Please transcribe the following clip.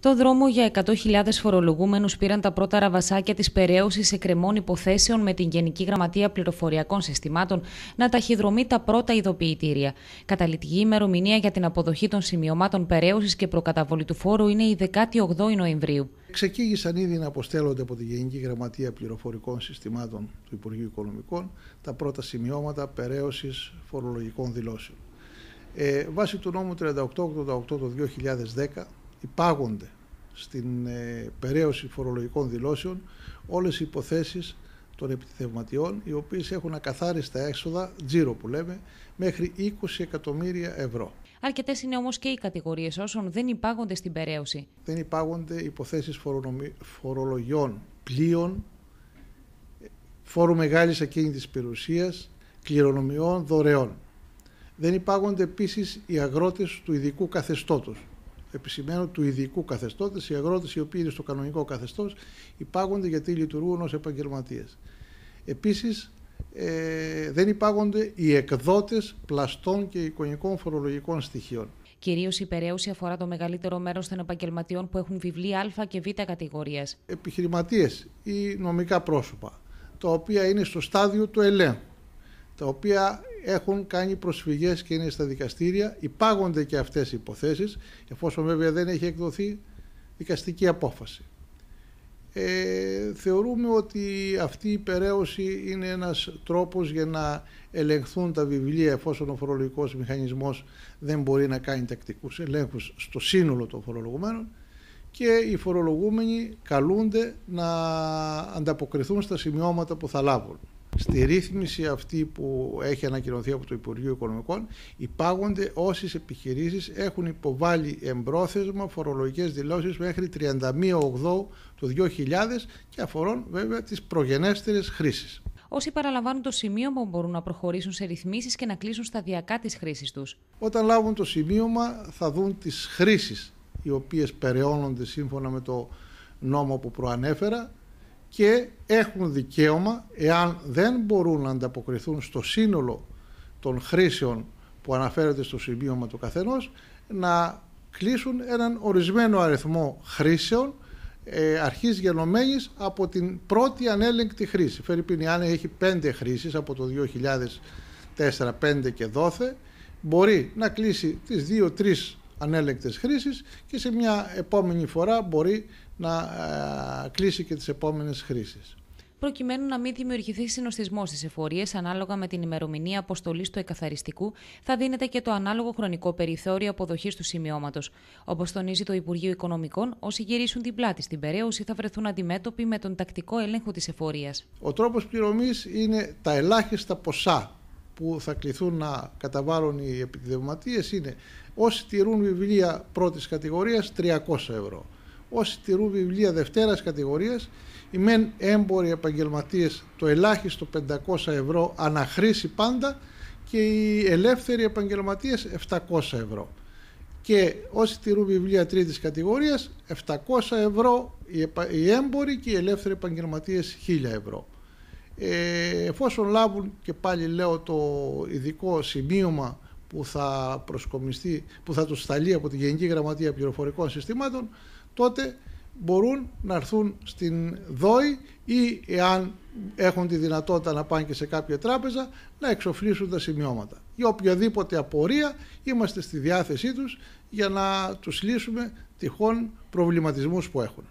Το δρόμο για 100.000 φορολογούμενους πήραν τα πρώτα ραβασάκια της περαίωσης εκκρεμών υποθέσεων με την Γενική Γραμματεία Πληροφοριακών Συστημάτων να ταχυδρομεί τα πρώτα ειδοποιητήρια. Καταλητική ημερομηνία για την αποδοχή των σημειωμάτων περαίωσης και προκαταβολή του φόρου είναι η 18η Νοεμβρίου. Ξεκίνησαν ήδη να αποστέλλονται από τη Γενική Γραμματεία Πληροφορικών Συστημάτων του Υπουργείου Οικονομικών τα πρώτα σημειώματα περαίωσης φορολογικών δηλώσεων. Ε, βάσει του νόμου 3888 του 2010 υπάγονται στην ε, περαίωση φορολογικών δηλώσεων όλες οι υποθέσεις των επιθευματιών, οι οποίες έχουν ακαθάριστα έξοδα, τζίρο που λέμε, μέχρι 20 εκατομμύρια ευρώ. Αρκετές είναι όμως και οι κατηγορίες όσων δεν υπάγονται στην περαίωση. Δεν υπάγονται υποθέσεις φορολογιών πλοίων, φόρου μεγάλης ακίνητης περιουσίας, κληρονομιών, δωρεών. Δεν υπάγονται επίσης οι αγρότες του ειδικού καθεστώτος, επισημαίνω του ειδικού καθεστώτος, οι αγρότες οι οποίοι είναι στο κανονικό καθεστώς υπάγονται γιατί λειτουργούν ως επαγγελματίες. Επίσης, ε, δεν υπάγονται οι εκδότες πλαστών και εικονικών φορολογικών στοιχείων. Κυρίως η υπεραίωση αφορά το μεγαλύτερο μέρος των επαγγελματιών που έχουν βιβλία Α και Β κατηγορία. Επιχειρηματίες ή νομικά πρόσωπα, τα οποία είναι στο στάδιο του ελέγχου, τα οποία έχουν κάνει προσφυγές και είναι στα δικαστήρια. Υπάγονται και αυτές οι υποθέσεις, εφόσον βέβαια δεν έχει εκδοθεί δικαστική απόφαση. Ε, θεωρούμε ότι αυτή η υπεραίωση είναι ένας τρόπος για να ελεγχθούν τα βιβλία εφόσον ο φορολογικός μηχανισμός δεν μπορεί να κάνει τακτικούς ελέγχους στο σύνολο των φορολογουμένων και οι φορολογούμενοι καλούνται να ανταποκριθούν στα σημειώματα που θα λάβουν στη ρύθμιση αυτή που έχει ανακοινωθεί από το Υπουργείο Οικονομικών υπάγονται όσες επιχειρήσεις έχουν υποβάλει εμπρόθεσμα φορολογικές δηλώσεις μέχρι 31 Οκτώου του 2000 και αφορούν βέβαια τις προγενέστερες χρήσεις. Όσοι παραλαμβάνουν το σημείωμα μπορούν να προχωρήσουν σε ρυθμίσεις και να κλείσουν σταδιακά τις χρήσεις τους. Όταν λάβουν το σημείωμα θα δουν τις χρήσεις οι οποίες περαιώνονται σύμφωνα με το νόμο που προανέφερα και έχουν δικαίωμα, εάν δεν μπορούν να ανταποκριθούν στο σύνολο των χρήσεων που αναφέρεται στο σημείωμα του καθενός, να κλείσουν έναν ορισμένο αριθμό χρήσεων ε, αρχής γενομένης από την πρώτη ανέλεγκτη χρήση. Φερρυπίνη, αν έχει πέντε χρήσεις από το 2004, 5 και δόθε. μπορεί να κλείσει τις δύο-τρεις ανέλεγκτες χρήσεις και σε μια επόμενη φορά μπορεί να ε, κλείσει και τις επόμενες χρήσεις προκειμένου να μην δημιουργηθεί συνοστισμός στις εφορίες ανάλογα με την ημερομηνία αποστολής του εκαθαριστικού, θα δίνεται και το ανάλογο χρονικό περιθώριο αποδοχής του σημειώματος. Όπως τονίζει το Υπουργείο Οικονομικών, όσοι γυρίσουν την πλάτη στην περαίωση θα βρεθούν αντιμέτωποι με τον τακτικό έλεγχο της εφορίας. Ο τρόπος πληρωμής είναι τα ελάχιστα ποσά που θα κληθούν να καταβάλουν οι επιδευματίες είναι όσοι τηρούν βιβλία πρώτης κατηγορίας 300 ευρώ όσοι τηρούν βιβλία δευτέρας κατηγορίας, οι μεν έμποροι επαγγελματίες, το ελάχιστο 500 ευρώ αναχρήση πάντα και οι ελεύθεροι επαγγελματίες 700 ευρώ. Και όσοι τηρούν βιβλία τρίτης κατηγορίας 700 ευρώ οι έμποροι και οι ελεύθεροι επαγγελματίες 1000 ευρώ. Ε, εφόσον λάβουν και πάλι λέω το ειδικό σημείωμα που θα προσκομιστεί, που θα το σταλεί από τη Γενική Γραμματεία Πληροφορικών Συστημάτων, τότε μπορούν να έρθουν στην ΔΟΗ ή εάν έχουν τη δυνατότητα να πάνε και σε κάποια τράπεζα να εξοφλήσουν τα σημειώματα. Για οποιαδήποτε απορία είμαστε στη διάθεσή τους για να τους λύσουμε τυχόν προβληματισμούς που έχουν.